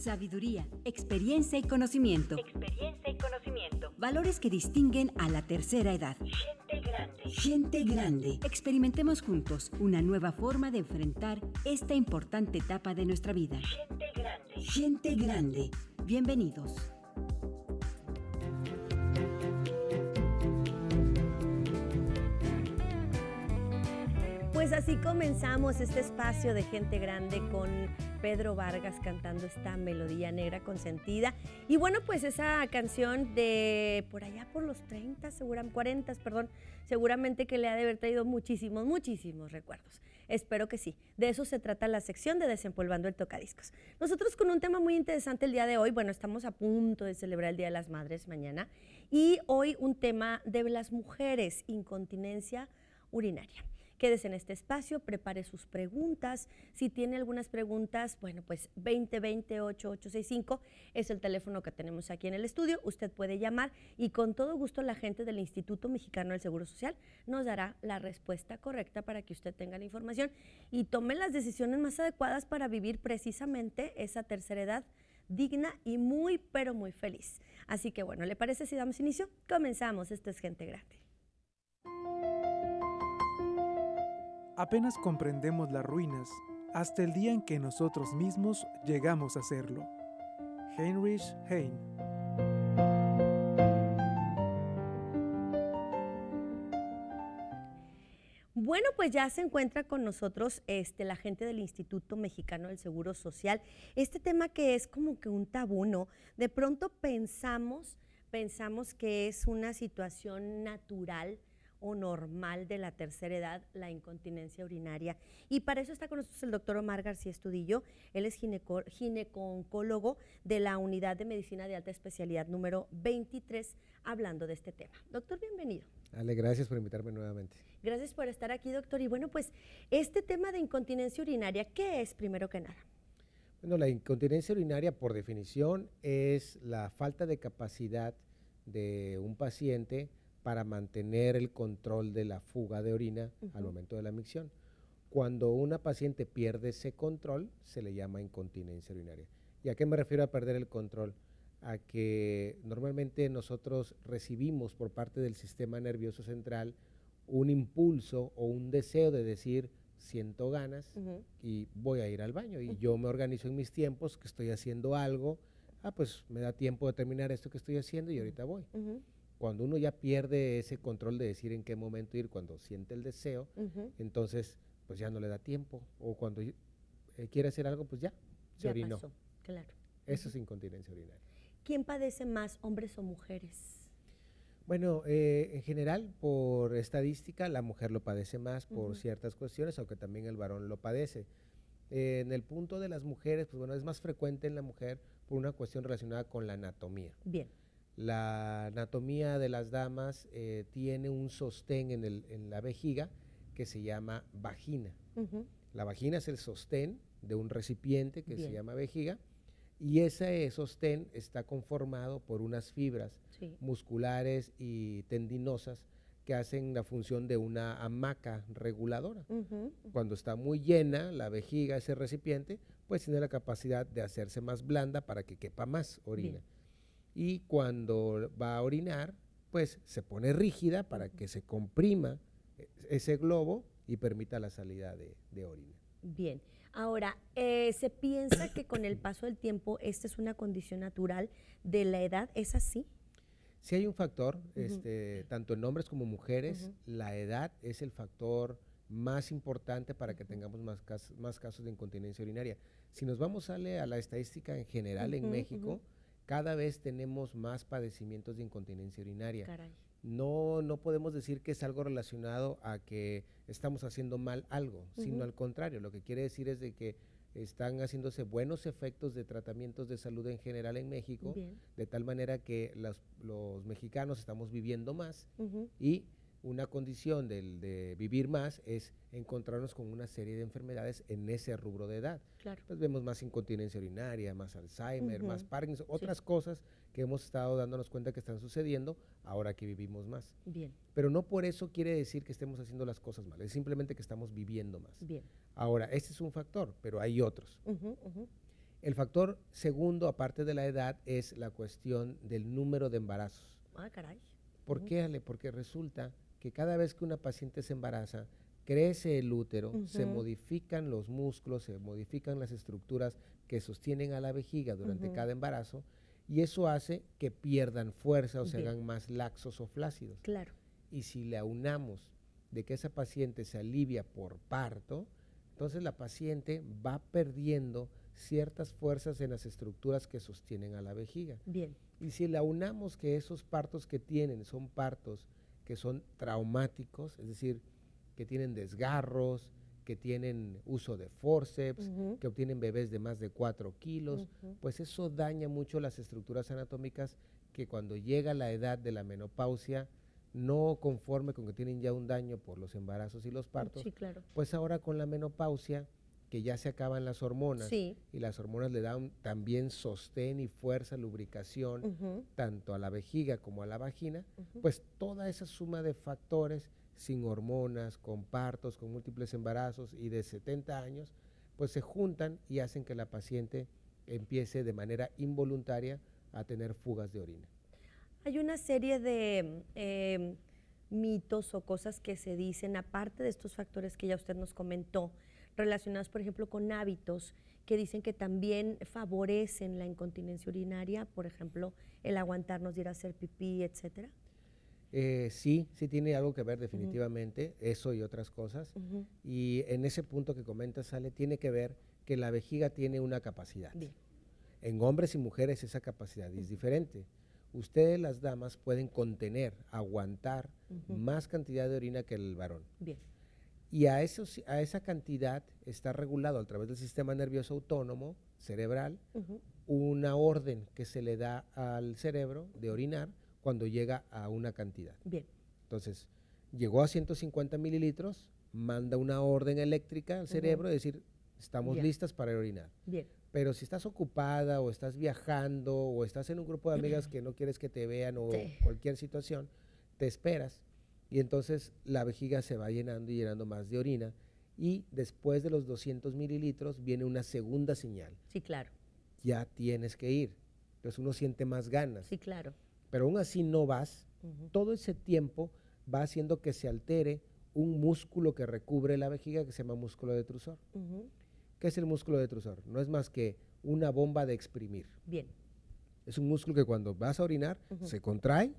Sabiduría, experiencia y conocimiento. Experiencia y conocimiento. Valores que distinguen a la tercera edad. Gente grande. Gente grande. Experimentemos juntos una nueva forma de enfrentar esta importante etapa de nuestra vida. Gente grande. Gente grande. Bienvenidos. Pues así comenzamos este espacio de gente grande con Pedro Vargas cantando esta melodía negra consentida. Y bueno, pues esa canción de por allá por los 30, seguramente, 40, perdón, seguramente que le ha de haber traído muchísimos, muchísimos recuerdos. Espero que sí. De eso se trata la sección de Desempolvando el Tocadiscos. Nosotros con un tema muy interesante el día de hoy, bueno, estamos a punto de celebrar el Día de las Madres mañana, y hoy un tema de las mujeres, incontinencia urinaria. Quédese en este espacio, prepare sus preguntas. Si tiene algunas preguntas, bueno, pues 2020-8865 es el teléfono que tenemos aquí en el estudio. Usted puede llamar y con todo gusto la gente del Instituto Mexicano del Seguro Social nos dará la respuesta correcta para que usted tenga la información y tome las decisiones más adecuadas para vivir precisamente esa tercera edad digna y muy, pero muy feliz. Así que bueno, ¿le parece si damos inicio? Comenzamos. Esto es Gente Grande. Apenas comprendemos las ruinas hasta el día en que nosotros mismos llegamos a hacerlo. Heinrich Heine Bueno, pues ya se encuentra con nosotros este, la gente del Instituto Mexicano del Seguro Social. Este tema que es como que un tabú, ¿no? De pronto pensamos, pensamos que es una situación natural o normal de la tercera edad, la incontinencia urinaria. Y para eso está con nosotros el doctor Omar García Estudillo. Él es gineco gineconcólogo de la Unidad de Medicina de Alta Especialidad número 23, hablando de este tema. Doctor, bienvenido. Ale, gracias por invitarme nuevamente. Gracias por estar aquí, doctor. Y bueno, pues este tema de incontinencia urinaria, ¿qué es primero que nada? Bueno, la incontinencia urinaria, por definición, es la falta de capacidad de un paciente para mantener el control de la fuga de orina al momento de la micción. Cuando una paciente pierde ese control, se le llama incontinencia urinaria. ¿Y a qué me refiero a perder el control? A que normalmente nosotros recibimos por parte del sistema nervioso central un impulso o un deseo de decir, siento ganas y voy a ir al baño. Y yo me organizo en mis tiempos, que estoy haciendo algo, ah, pues me da tiempo de terminar esto que estoy haciendo y ahorita voy. Cuando uno ya pierde ese control de decir en qué momento ir, cuando siente el deseo, entonces pues ya no le da tiempo. O cuando eh, quiere hacer algo, pues ya, se orinó. claro. Eso es incontinencia urinaria. ¿Quién padece más, hombres o mujeres? Bueno, eh, en general, por estadística, la mujer lo padece más por ciertas cuestiones, aunque también el varón lo padece. en el punto de las mujeres, pues bueno, es más frecuente en la mujer por una cuestión relacionada con la anatomía. Bien. La anatomía de las damas eh, tiene un sostén en, la vejiga que se llama vagina. La vagina es el sostén de un recipiente que se llama vejiga y ese sostén está conformado por unas fibras musculares y tendinosas que hacen la función de una hamaca reguladora. Cuando está muy llena la vejiga, ese recipiente, pues tiene la capacidad de hacerse más blanda para que quepa más orina y cuando va a orinar, pues se pone rígida para que se comprima eh, ese globo y permita la salida de, orina. Bien, ahora, eh, se piensa que con el paso del tiempo esta es una condición natural de la edad, ¿es así? Sí hay un factor, este, tanto en hombres como mujeres, la edad es el factor más importante para que tengamos más, casos, más de incontinencia urinaria. Si nos vamos a, la estadística en general en México, cada vez tenemos más padecimientos de incontinencia urinaria. No, no podemos decir que es algo relacionado a que estamos haciendo mal algo, sino al contrario, lo que quiere decir es de que están haciéndose buenos efectos de tratamientos de salud en general en México, de tal manera que los mexicanos estamos viviendo más y una condición del, de vivir más es encontrarnos con una serie de enfermedades en ese rubro de edad. Claro. Pues vemos más incontinencia urinaria, más Alzheimer, más Parkinson, otras cosas que hemos estado dándonos cuenta que están sucediendo ahora que vivimos más. Bien. Pero no por eso quiere decir que estemos haciendo las cosas mal, es simplemente que estamos viviendo más. Bien. Ahora, este es un factor, pero hay otros. El factor segundo, aparte de la edad, es la cuestión del número de embarazos. Ah, caray. ¿Por qué, Ale? Porque resulta que cada vez que una paciente se embaraza, crece el útero, se modifican los músculos, se modifican las estructuras que sostienen a la vejiga durante cada embarazo y eso hace que pierdan fuerza o se hagan más laxos o flácidos. Claro. Y si le aunamos de que esa paciente se alivia por parto, entonces la paciente va perdiendo ciertas fuerzas en las estructuras que sostienen a la vejiga. Bien. Y si le aunamos que esos partos que tienen son partos que son traumáticos, es decir, que tienen desgarros, que tienen uso de forceps, que obtienen bebés de más de 4 kilos, pues eso daña mucho las estructuras anatómicas que cuando llega la edad de la menopausia, no conforme con que tienen ya un daño por los embarazos y los mm, partos, claro. pues ahora con la menopausia que ya se acaban las hormonas y las hormonas le dan también sostén y fuerza, lubricación, tanto a la vejiga como a la vagina, pues toda esa suma de factores sin hormonas, con partos, con múltiples embarazos y de 70 años, pues se juntan y hacen que la paciente empiece de manera involuntaria a tener fugas de orina. Hay una serie de... Em, mitos o cosas que se dicen, aparte de estos factores que ya usted nos comentó, relacionados, por ejemplo, con hábitos que dicen que también favorecen la incontinencia urinaria, por ejemplo, el aguantarnos de ir a hacer pipí, etcétera? Eh, sí, sí tiene algo que ver definitivamente, eso y otras cosas. Y en ese punto que comenta Sale, tiene que ver que la vejiga tiene una capacidad. Bien. En hombres y mujeres esa capacidad es diferente. Ustedes las damas pueden contener, aguantar más cantidad de orina que el varón. Bien. Y a, a esa cantidad está regulado a través del sistema nervioso autónomo cerebral una orden que se le da al cerebro de orinar cuando llega a una cantidad. Bien. Entonces, llegó a 150 mililitros, manda una orden eléctrica al cerebro de decir, estamos listas para orinar. Bien. Pero si estás ocupada o estás viajando o estás en un grupo de amigas que no quieres que te vean o cualquier situación, te esperas y entonces la vejiga se va llenando y llenando más de orina y después de los 200 mililitros viene una segunda señal. Sí, claro. Ya tienes que ir. Entonces uno siente más ganas. Sí, claro. Pero aún así no vas. Todo ese tiempo va haciendo que se altere un músculo que recubre la vejiga que se llama músculo detrusor. trusor. ¿Qué es el músculo detrusor? No es más que una bomba de exprimir. Bien. Es un músculo que cuando vas a orinar se contrae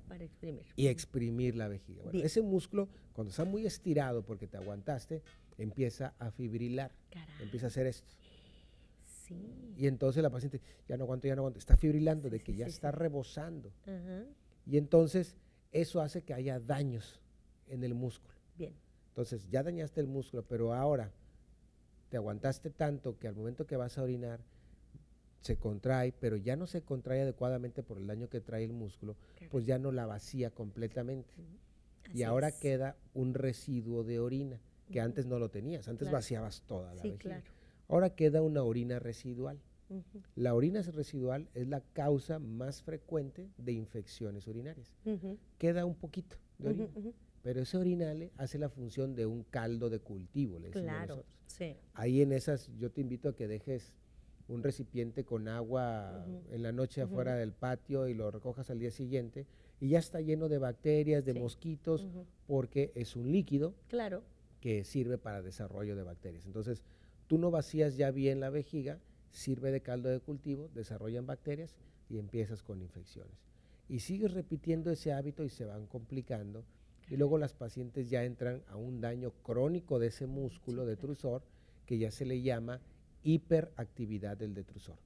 y exprimir la vejiga. ese músculo, cuando está muy estirado porque te aguantaste, empieza a fibrilar. Empieza a hacer esto. Y entonces la paciente, ya no aguanto, ya no aguanto. Está fibrilando de que ya está rebosando. Y entonces eso hace que haya daños en el músculo. Bien. Entonces ya dañaste el músculo, pero ahora te aguantaste tanto que al momento que vas a orinar se contrae, pero ya no se contrae adecuadamente por el daño que trae el músculo, pues ya no la vacía completamente. y ahora queda un residuo de orina, que antes no lo tenías, antes vaciabas toda la sí, Ahora queda una orina residual. La orina residual es la causa más frecuente de infecciones urinarias. Queda un poquito de orina, pero ese orinale hace la función de un caldo de cultivo, le decimos Ahí en esas yo te invito a que dejes un recipiente con agua en la noche afuera del patio y lo recojas al día siguiente y ya está lleno de bacterias, de mosquitos, porque es un líquido claro. que sirve para desarrollo de bacterias. Entonces, tú no vacías ya bien la vejiga, sirve de caldo de cultivo, desarrollan bacterias y empiezas con infecciones. Y sigues repitiendo ese hábito y se van complicando. Y luego las pacientes ya entran a un daño crónico de ese músculo de que ya se le llama hiperactividad del detrusor.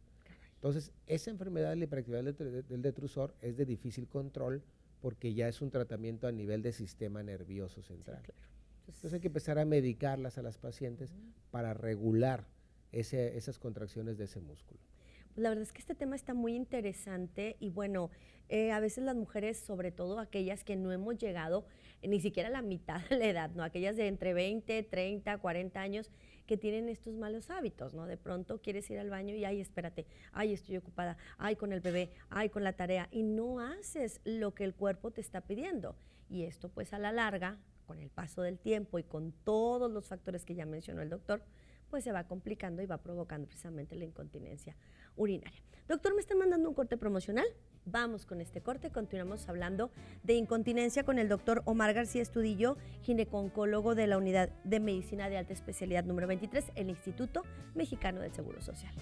Entonces, esa enfermedad de la hiperactividad del detrusor es de difícil control porque ya es un tratamiento a nivel de sistema nervioso central. Entonces hay que empezar a medicarlas a las pacientes para regular esas contracciones de ese músculo. Pues, la verdad es que este tema está muy interesante y bueno, eh, a veces las mujeres, sobre todo aquellas que no hemos llegado eh, ni siquiera a la mitad de la edad, ¿no? aquellas de entre 20, 30, 40 años, que tienen estos malos hábitos, ¿no? De pronto quieres ir al baño y, ay, espérate, ay, estoy ocupada, ay, con el bebé, ay, con la tarea, y no haces lo que el cuerpo te está pidiendo. Y esto pues a la larga, con el paso del tiempo y con todos los factores que ya mencionó el doctor, pues se va complicando y va provocando precisamente la incontinencia urinaria. Doctor, me está mandando un corte promocional. Vamos con este corte, continuamos hablando de incontinencia con el doctor Omar García Estudillo, gineconcólogo de la Unidad de Medicina de Alta Especialidad número 23, el Instituto Mexicano del Seguro Social.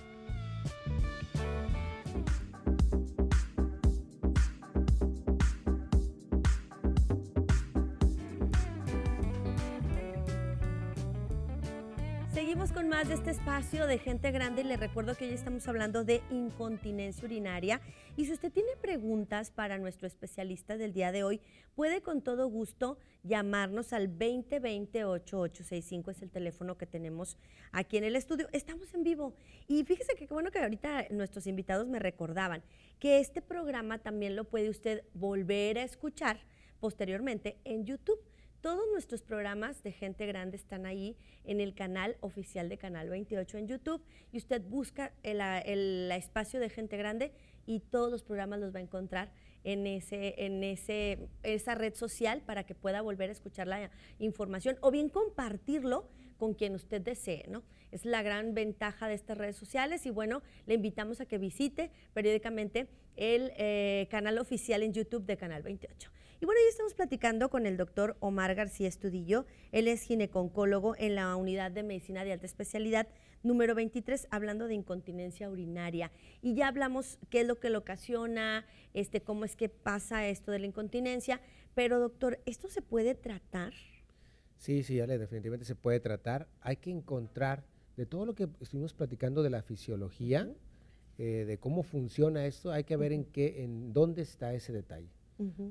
de este espacio de gente grande, y le recuerdo que hoy estamos hablando de incontinencia urinaria. Y si usted tiene preguntas para nuestro especialista del día de hoy, puede con todo gusto llamarnos al 2020-8865, es el teléfono que tenemos aquí en el estudio. Estamos en vivo. Y fíjese que qué bueno que ahorita nuestros invitados me recordaban que este programa también lo puede usted volver a escuchar posteriormente en YouTube. Todos nuestros programas de Gente Grande están ahí en el canal oficial de Canal 28 en YouTube y usted busca el, espacio de Gente Grande y todos los programas los va a encontrar en, ese, en esa red social para que pueda volver a escuchar la información o bien compartirlo con quien usted desee, ¿no? Es la gran ventaja de estas redes sociales y bueno, le invitamos a que visite periódicamente el eh, canal oficial en YouTube de Canal 28. Y bueno, ya estamos platicando con el doctor Omar García Estudillo. Él es gineconcólogo en la unidad de medicina de alta especialidad número 23, hablando de incontinencia urinaria. Y ya hablamos qué es lo que lo ocasiona, este, cómo es que pasa esto de la incontinencia. Pero doctor, ¿esto se puede tratar? Sí, sí, Ale, definitivamente se puede tratar. Hay que encontrar de todo lo que estuvimos platicando de la fisiología, eh, de cómo funciona esto, hay que ver en qué, en dónde está ese detalle.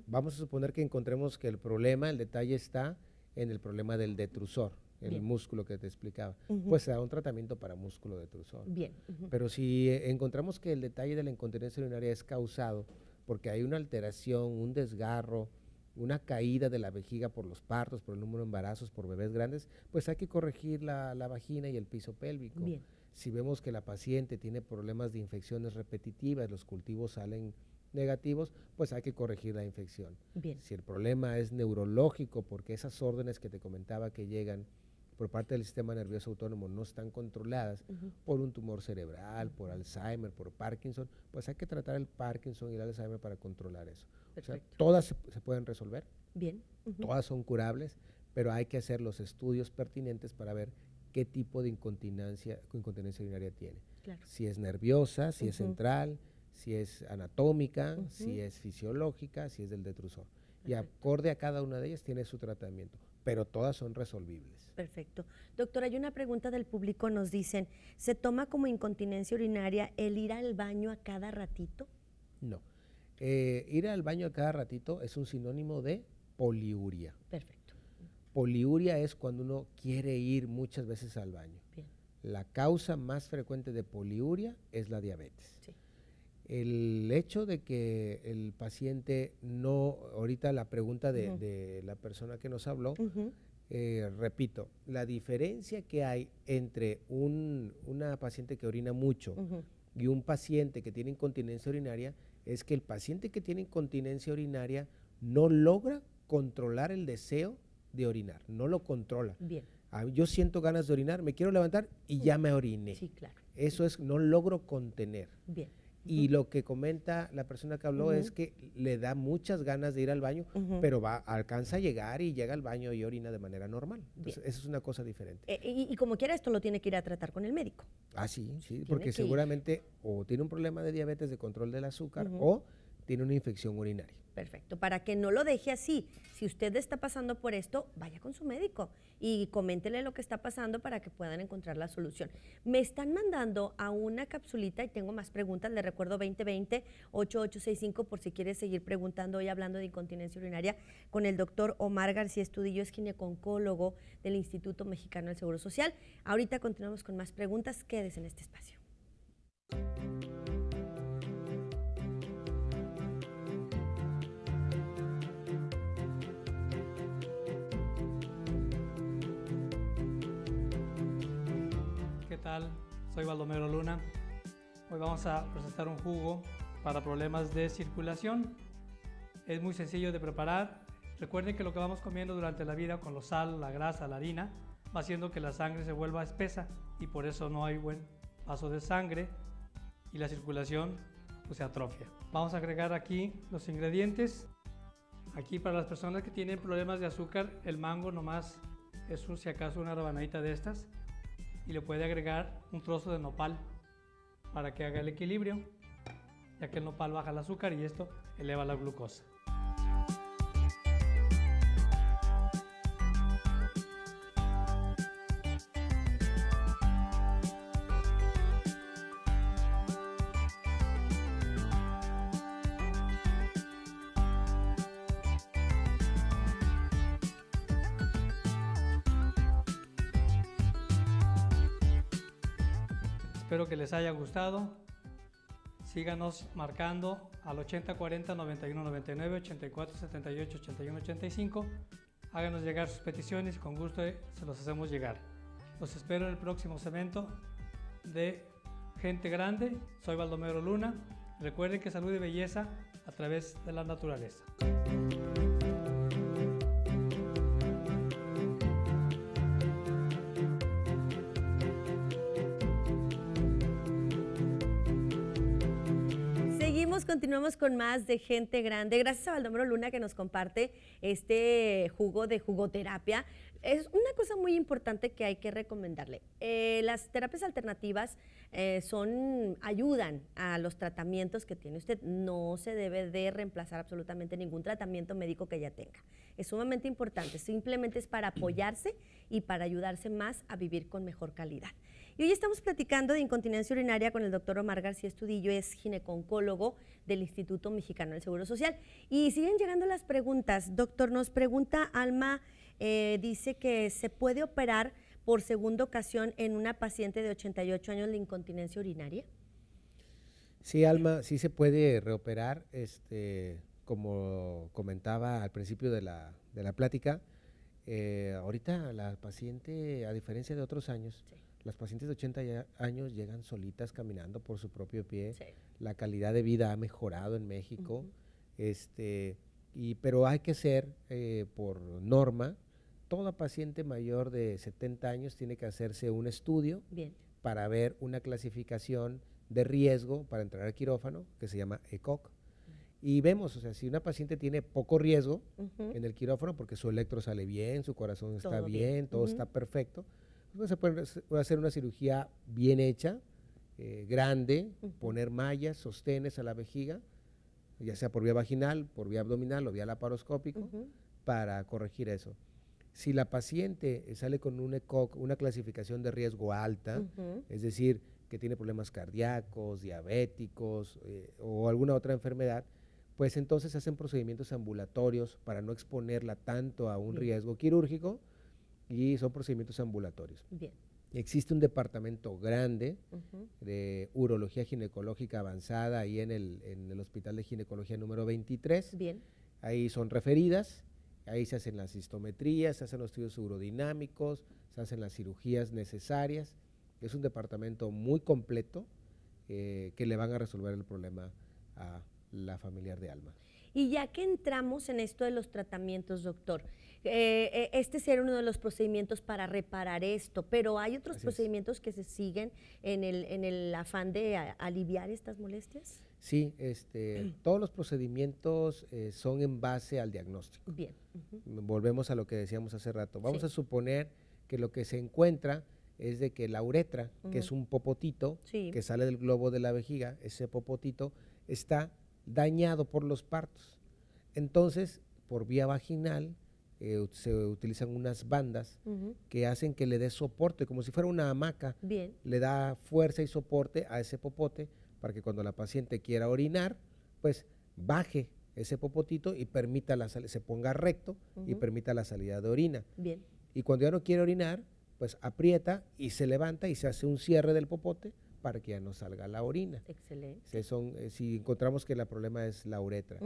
Vamos a suponer que encontremos que el problema, el detalle está en el problema del detrusor, el músculo que te explicaba. Pues se da un tratamiento para músculo detrusor. Bien. Pero si eh, encontramos que el detalle de la incontinencia urinaria es causado porque hay una alteración, un desgarro, una caída de la vejiga por los partos, por el número de embarazos, por bebés grandes, pues hay que corregir la, la vagina y el piso pélvico. Bien. Si vemos que la paciente tiene problemas de infecciones repetitivas, los cultivos salen negativos, pues hay que corregir la infección. Si el problema es neurológico, porque esas órdenes que te comentaba que llegan por parte del sistema nervioso autónomo no están controladas por un tumor cerebral, por Alzheimer, por Parkinson, pues hay que tratar el Parkinson y el Alzheimer para controlar eso. O sea, todas se, pueden resolver. Bien. Todas son curables, pero hay que hacer los estudios pertinentes para ver qué tipo de incontinencia, incontinencia urinaria tiene. Si es nerviosa, si es central, si es anatómica, si es fisiológica, si es del detrusor. Y acorde a cada una de ellas tiene su tratamiento, pero todas son resolvibles. Perfecto. Doctor, hay una pregunta del público, nos dicen, ¿se toma como incontinencia urinaria el ir al baño a cada ratito? No. Eh, ir al baño a cada ratito es un sinónimo de poliuria. Perfecto. Poliuria es cuando uno quiere ir muchas veces al baño. La causa más frecuente de poliuria es la diabetes. Sí el hecho de que el paciente no, ahorita la pregunta de, la persona que nos habló, eh, repito, la diferencia que hay entre una paciente que orina mucho y un paciente que tiene incontinencia urinaria es que el paciente que tiene incontinencia urinaria no logra controlar el deseo de orinar, no lo controla. Bien. Ah, yo siento ganas de orinar, me quiero levantar y ya me oriné. Sí, claro. Eso es, no logro contener. Bien. Y lo que comenta la persona que habló es que le da muchas ganas de ir al baño, pero va, alcanza a llegar y llega al baño y orina de manera normal. Entonces, eso es una cosa diferente. Eh, y, como quiera, esto lo tiene que ir a tratar con el médico. Ah, sí, sí, porque seguramente o tiene un problema de diabetes de control del azúcar o tiene una infección urinaria. Perfecto, para que no lo deje así. Si usted está pasando por esto, vaya con su médico y coméntele lo que está pasando para que puedan encontrar la solución. Me están mandando a una capsulita y tengo más preguntas. Le recuerdo 2020-8865 por si quiere seguir preguntando hoy hablando de incontinencia urinaria con el doctor Omar García Estudillo, es gineconcólogo del Instituto Mexicano del Seguro Social. Ahorita continuamos con más preguntas. Quédese en este espacio. Soy Baldomero Luna. Hoy vamos a presentar un jugo para problemas de circulación. Es muy sencillo de preparar. Recuerden que lo que vamos comiendo durante la vida con los sal, la grasa, la harina, va haciendo que la sangre se vuelva espesa y por eso no hay buen paso de sangre y la circulación pues, se atrofia. Vamos a agregar aquí los ingredientes. Aquí para las personas que tienen problemas de azúcar, el mango nomás es un, si acaso una rabanadita de estas y le puede agregar un trozo de nopal para que haga el equilibrio, ya que el nopal baja el azúcar y esto eleva la glucosa. haya gustado. Síganos marcando al 8040 9199 84 78 81 85. Háganos llegar sus peticiones con gusto eh, se los hacemos llegar. Los espero en el próximo evento de Gente Grande. Soy Baldomero Luna. Recuerden que salud y belleza a través de la naturaleza. continuamos con más de gente grande. Gracias a Valdomero Luna que nos comparte este jugo de jugoterapia es una cosa muy importante que hay que recomendarle. Eh, las terapias alternativas eh, son, ayudan a los tratamientos que tiene usted. No se debe de reemplazar absolutamente ningún tratamiento médico que ya tenga. Es sumamente importante, simplemente es para apoyarse y para ayudarse más a vivir con mejor calidad. Y hoy estamos platicando de incontinencia urinaria con el doctor Omar García Estudillo, es gineconcólogo del Instituto Mexicano del Seguro Social. Y siguen llegando las preguntas. Doctor, nos pregunta Alma eh, dice que se puede operar por segunda ocasión en una paciente de 88 años de incontinencia urinaria. Sí, Alma, sí se puede reoperar, este, como comentaba al principio de la, plática, eh, ahorita la paciente, a diferencia de otros años, las pacientes de 80 años llegan solitas caminando por su propio pie, la calidad de vida ha mejorado en México, este, y, pero hay que ser eh, por norma toda paciente mayor de 70 años tiene que hacerse un estudio para ver una clasificación de riesgo para entrar al quirófano que se llama ECOC. Y vemos, o sea, si una paciente tiene poco riesgo en el quirófano porque su electro sale bien, su corazón está bien, todo está perfecto, pues se puede hacer una cirugía bien hecha, eh, grande, poner mallas, sostenes a la vejiga, ya sea por vía vaginal, por vía abdominal o vía laparoscópico, para corregir eso si la paciente eh, sale con un ECOC, una clasificación de riesgo alta, es decir, que tiene problemas cardíacos, diabéticos eh, o alguna otra enfermedad, pues entonces hacen procedimientos ambulatorios para no exponerla tanto a un riesgo quirúrgico y son procedimientos ambulatorios. Bien. Existe un departamento grande de urología ginecológica avanzada ahí en el, en el Hospital de Ginecología número 23. Bien. Ahí son referidas Ahí se hacen las histometrías, se hacen los estudios urodinámicos, se hacen las cirugías necesarias. Es un departamento muy completo eh, que le van a resolver el problema a la familiar de Alma. Y ya que entramos en esto de los tratamientos, doctor, eh, eh, este será uno de los procedimientos para reparar esto, pero hay otros procedimientos que se siguen en el, en el afán de aliviar estas molestias. Sí, este, todos los procedimientos eh, son en base al diagnóstico. Bien. Mm, volvemos a lo que decíamos hace rato. Vamos a suponer que lo que se encuentra es de que la uretra, que es un popotito que sale del globo de la vejiga, ese popotito está dañado por los partos. Entonces, por vía vaginal eh, se utilizan unas bandas que hacen que le dé soporte, como si fuera una hamaca. Le da fuerza y soporte a ese popote para que cuando la paciente quiera orinar, pues baje ese popotito y permita la se ponga recto y permita la salida de orina. Bien. Y cuando ya no quiere orinar, pues aprieta y se levanta y se hace un cierre del popote para que ya no salga la orina. Excelente. Si, eh, encontramos que el problema es la uretra.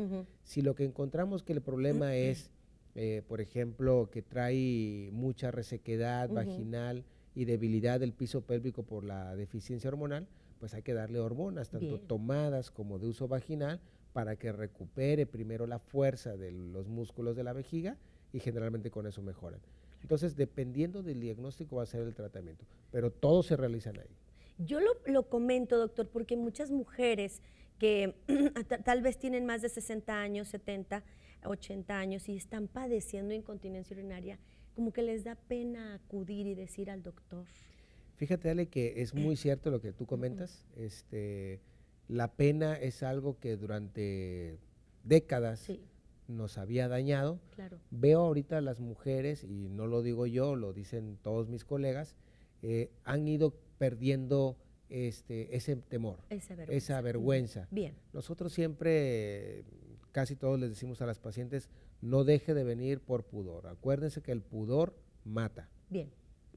Si lo que encontramos que el problema es, eh, por ejemplo, que trae mucha resequedad vaginal y debilidad del piso pélvico por la deficiencia hormonal, pues hay que darle hormonas, tanto tomadas como de uso vaginal, para que recupere primero la fuerza de los músculos de la vejiga y generalmente con eso mejoran. Entonces, dependiendo del diagnóstico va a ser el tratamiento, pero todos se realizan ahí. Yo lo, lo comento, doctor, porque muchas mujeres que tal vez tienen más de 60 años, 70, 80 años y están padeciendo incontinencia urinaria, como que les da pena acudir y decir al doctor. Fíjate, Ale, que es muy cierto lo que tú comentas. Este, la pena es algo que durante décadas nos había dañado. Claro. Veo ahorita las mujeres, y no lo digo yo, lo dicen todos mis colegas, eh, han ido perdiendo este, ese temor, esa vergüenza. Bien. Nosotros siempre, casi todos les decimos a las pacientes, no deje de venir por pudor. Acuérdense que el pudor mata. Bien.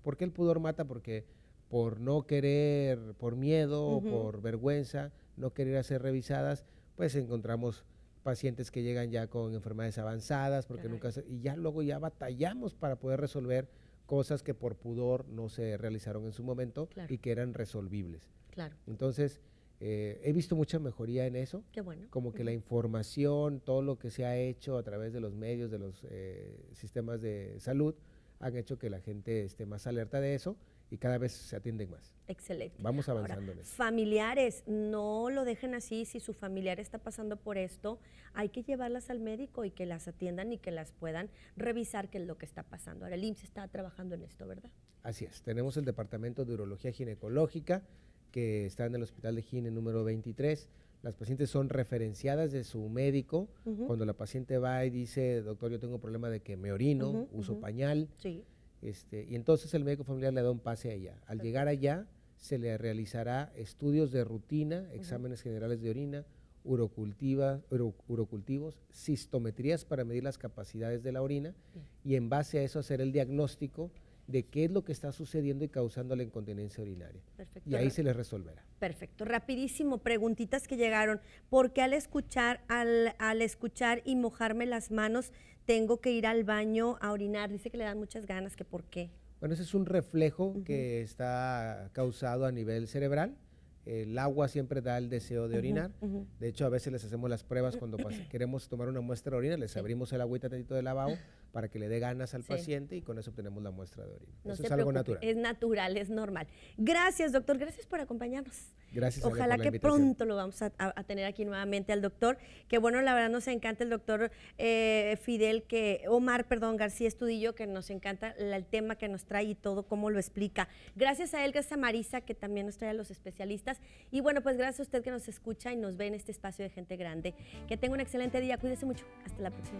¿Por qué el pudor mata? Porque por no querer, por miedo, por vergüenza, no querer hacer revisadas, pues encontramos pacientes que llegan ya con enfermedades avanzadas, porque nunca y ya luego ya batallamos para poder resolver cosas que por pudor no se realizaron en su momento y que eran resolvibles. Claro. Entonces, eh, he visto mucha mejoría en eso. Como que la información, todo lo que se ha hecho a través de los medios, de los eh, sistemas de salud, han hecho que la gente esté más alerta de eso y cada vez se atienden más. Excelente. Vamos avanzando. en eso. familiares, no lo dejen así. Si su familiar está pasando por esto, hay que llevarlas al médico y que las atiendan y que las puedan revisar qué es lo que está pasando. Ahora, el IMSS está trabajando en esto, ¿verdad? Así es. Tenemos el Departamento de Urología Ginecológica que está en el Hospital de Gine número 23. Las pacientes son referenciadas de su médico. Cuando la paciente va y dice, doctor, yo tengo problema de que me orino, uso pañal. Sí este, y entonces el médico familiar le da un pase allá. Al llegar allá, se le realizará estudios de rutina, exámenes generales de orina, urocultivos, sistometrías para medir las capacidades de la orina y en base a eso hacer el diagnóstico de qué es lo que está sucediendo y causando la incontinencia urinaria. Y ahí se le resolverá. Perfecto. Rapidísimo, preguntitas que llegaron. ¿Por qué al escuchar, al escuchar y mojarme las manos tengo que ir al baño a orinar, dice que le dan muchas ganas, que por qué. Bueno, ese es un reflejo que está causado a nivel cerebral. El agua siempre da el deseo de orinar. De hecho, a veces les hacemos las pruebas cuando queremos tomar una muestra de orina, les abrimos el agüita de lavado para que le dé ganas al paciente y con eso obtenemos la muestra de orina. eso es algo natural. Es natural, es normal. Gracias, doctor. Gracias por acompañarnos. Gracias. Ojalá que pronto lo vamos a, tener aquí nuevamente al doctor. Que bueno, la verdad nos encanta el doctor eh, Fidel, que Omar, perdón, García Estudillo, que nos encanta el tema que nos trae y todo, cómo lo explica. Gracias a él, gracias a Marisa, que también nos trae a los especialistas. Y bueno, pues gracias a usted que nos escucha y nos ve en este espacio de gente grande. Que tenga un excelente día. Cuídese mucho. Hasta la próxima.